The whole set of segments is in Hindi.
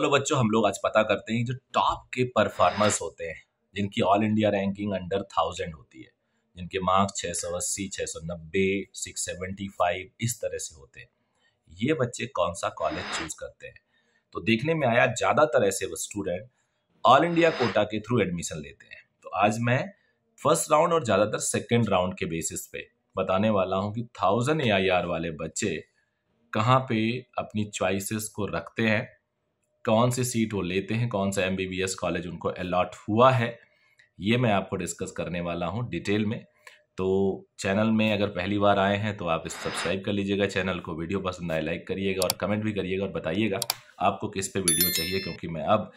चलो बच्चों हम लोग आज पता करते हैं जो टॉप के परफॉर्मर्स होते हैं जिनकी all India ranking under thousand होती है जिनके मार्क्स छः छः सौ सौ अस्सी नब्बे सिक्स सेवेंटी फाइव इस तरह से होते हैं ये बच्चे कौन सा कॉलेज चूज करते हैं तो देखने में आया ज़्यादातर ऐसे स्टूडेंट ऑल इंडिया कोटा के थ्रू एडमिशन लेते हैं तो आज मैं फर्स्ट राउंड और ज़्यादातर सेकेंड राउंड के बेसिस पे बताने वाला हूँ कि थाउजेंड ए वाले बच्चे कहाँ पे अपनी चॉइसेस को रखते हैं कौन सी सीट वो लेते हैं कौन सा एमबीबीएस कॉलेज उनको अलॉट हुआ है ये मैं आपको डिस्कस करने वाला हूँ डिटेल में तो चैनल में अगर पहली बार आए हैं तो आप इस सब्सक्राइब कर लीजिएगा चैनल को वीडियो पसंद आए लाइक करिएगा और कमेंट भी करिएगा और बताइएगा आपको किस पे वीडियो चाहिए क्योंकि मैं अब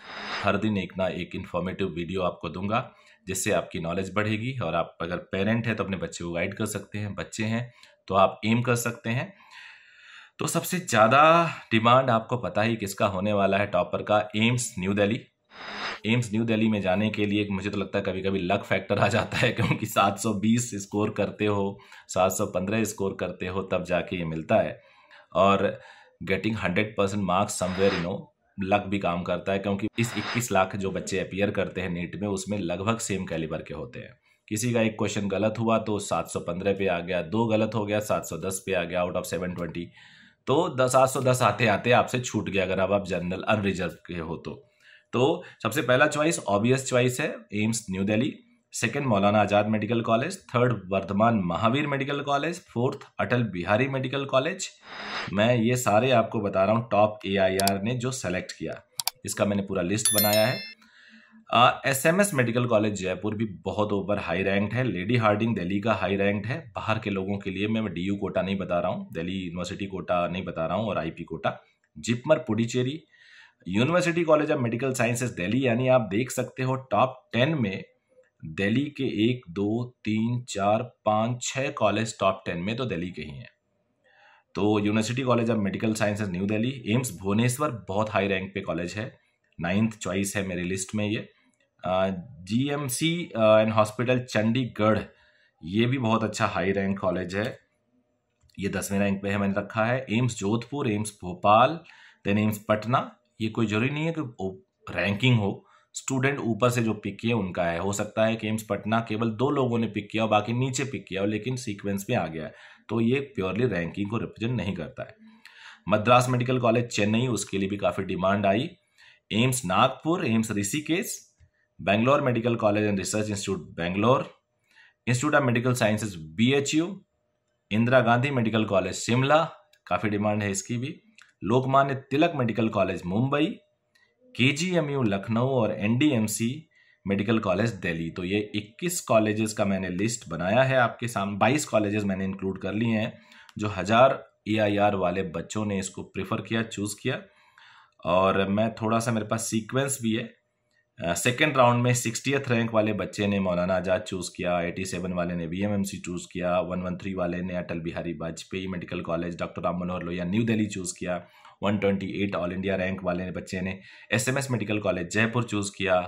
हर दिन एक ना एक इन्फॉर्मेटिव वीडियो आपको दूंगा जिससे आपकी नॉलेज बढ़ेगी और आप अगर पेरेंट हैं तो अपने बच्चे को गाइड कर सकते हैं बच्चे हैं तो आप एम कर सकते हैं तो सबसे ज़्यादा डिमांड आपको पता ही किसका होने वाला है टॉपर का AIIMS New Delhi AIIMS New Delhi में जाने के लिए मुझे तो लगता है कभी कभी लक फैक्टर आ जाता है क्योंकि 720 स्कोर करते हो 715 स्कोर करते हो तब जाके ये मिलता है और getting 100 percent marks somewhere you know luck भी काम करता है क्योंकि इस 21 लाख जो बच्चे अपियर करते हैं नेट में उसमें लगभग सेम कैलिबर के होते हैं किसी का एक क्वेश्चन गलत हुआ तो 715 पे आ गया दो गलत हो गया 710 पे आ गया आउट ऑफ 720 तो दस आठ सौ दस आते आते आपसे छूट गया अगर आप जनरल अनरिजर्व के हो तो तो सबसे पहला चॉइस ऑब्वियस चॉइस है AIIMS New Delhi second Maulana Azad Medical College third Vardhman Mahavir Medical College fourth Atal Bihari Medical College मैं ये सारे आपको बता रहा हूँ टॉप ए ने जो सेलेक्ट किया इसका मैंने पूरा लिस्ट बनाया है S M S Medical College Jaipur भी बहुत ऊपर हाई रैंक्ड है लेडी हार्डिंग दिल्ली का हाई रैंक्ड है बाहर के लोगों के लिए मैं डी यू कोटा नहीं बता रहा हूँ दिल्ली यूनिवर्सिटी कोटा नहीं बता रहा हूँ और I P quota JIPMER Puducherry University College of Medical Sciences Delhi यानी आप देख सकते हो टॉप टेन में दिल्ली के एक दो तीन चार पाँच छः कॉलेज टॉप टेन में तो दिल्ली के ही हैं तो University College of Medical Sciences New Delhi AIIMS Bhubaneswar बहुत हाई रैंक पे कॉलेज है नाइन्थ चॉइस है मेरी लिस्ट में ये G M C and hospital Chandigarh ये भी बहुत अच्छा हाई रैंक कॉलेज है ये दसवें रैंक पे है मैंने रखा है AIIMS Jodhpur AIIMS Bhopal then AIIMS Patna ये कोई जरूरी नहीं है कि रैंकिंग हो स्टूडेंट ऊपर से जो पिक किए उनका है हो सकता है कि एम्स पटना केवल दो लोगों ने पिक किया और बाकी नीचे पिक किया लेकिन सीक्वेंस में आ गया है तो ये प्योरली रैंकिंग को रिप्रेजेंट नहीं करता है मद्रास मेडिकल कॉलेज चेन्नई उसके लिए भी काफ़ी डिमांड आई AIIMS Nagpur AIIMS Rishikesh Bangalore Medical College and Research Institute Bangalore Institute of Medical Sciences BHU Indira Gandhi Medical College Shimla काफ़ी डिमांड है इसकी भी लोकमान्य तिलक मेडिकल कॉलेज मुंबई के लखनऊ और एन मेडिकल कॉलेज दिल्ली तो ये 21 कॉलेजेस का मैंने लिस्ट बनाया है आपके सामने 22 कॉलेजेस मैंने इंक्लूड कर लिए हैं जो हज़ार ए वाले बच्चों ने इसको प्रेफर किया चूज़ किया और मैं थोड़ा सा मेरे पास सीक्वेंस भी है सेकेंड राउंड में सिक्सटियथ रैंक वाले बच्चे ने मौलाना आज़ाद चूज़ किया एटी सेवन वाले ने बीएमएमसी चूज़ किया वन वन थ्री वाले ने Atal Bihari Vajpayee Medical College doctor Ram Manohar Lohia New Delhi choose किया one twenty eight all India rank वाले ने बच्चे ने S M S Medical College Jaipur choose किया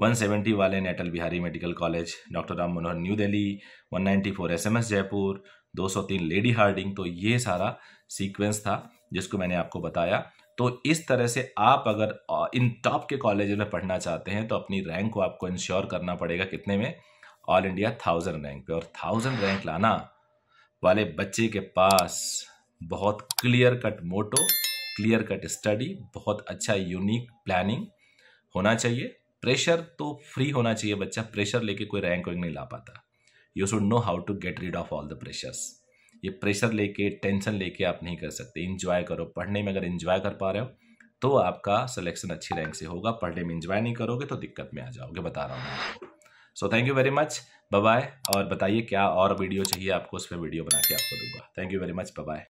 वन सेवेंटी वाले ने Atal Bihari Medical College doctor Ram मनोहर new Delhi one ninety four S M S Jaipur दो सौ तीन लेडी हार्डिंग तो ये सारा सीक्वेंस था जिसको मैंने आपको बताया तो इस तरह से आप अगर इन टॉप के कॉलेज में पढ़ना चाहते हैं तो अपनी रैंक को आपको इंश्योर करना पड़ेगा कितने में ऑल इंडिया थाउजेंड रैंक पे और थाउजेंड रैंक लाना वाले बच्चे के पास बहुत clear cut motto clear cut study बहुत अच्छा यूनिक प्लानिंग होना चाहिए प्रेशर तो फ्री होना चाहिए बच्चा प्रेशर लेके कोई रैंक वैंक नहीं ला पाता you should know how to get rid of all the pressures ये प्रेशर लेके टेंशन लेके आप नहीं कर सकते इंजॉय करो पढ़ने में अगर इंजॉय कर पा रहे हो तो आपका सिलेक्शन अच्छी रैंक से होगा पढ़ने में इंजॉय नहीं करोगे तो दिक्कत में आ जाओगे बता रहा हूँ so thank you very much bye और बताइए क्या और वीडियो चाहिए आपको उस पर वीडियो बना के आपको दूंगा thank you very much bye